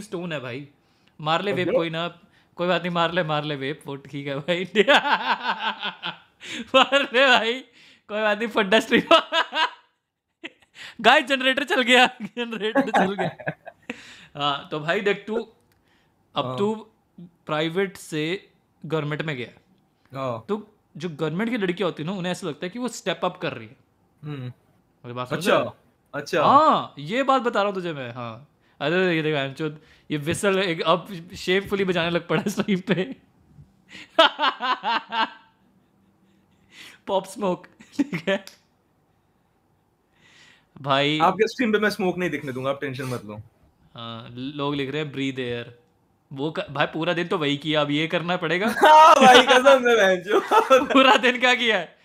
Stone है भाई मार ले वेप कोई ना कोई बात नहीं मार ले मार ले वेप वो ठीक है भाई मार ले भाई कोई बात नहीं फड्डा स्ट्रीम गाइस जनरेटर चल गया जनरेटर चल गया हाँ तो भाई देख तू अब हाँ। तू प्राइवेट से गवर्नमेंट में गया हाँ। तो जो गवर्नमेंट की लड़की होती है ना उन्हें ऐसा लगता है कि वो स्टेप अप कर रही है हम्म। अच्छा अच्छा हाँ ये बात बता रहा हूँ तुझे मैं हाँ अरे ये देखो एम चोद ये विसल एक अब शेपफुली बजाने लग पड़ा इस पे पॉप स्मोक ठीक है भाई आपके स्ट्रीम पे मैं स्मोक नहीं दिखने दूंगा आप टेंशन मत लो हाँ लोग लिख रहे हैं ब्रीद एयर वो कर, भाई पूरा दिन तो वही किया अब ये करना पड़ेगा भाई हाँ, कसम से पूरा दिन क्या किया है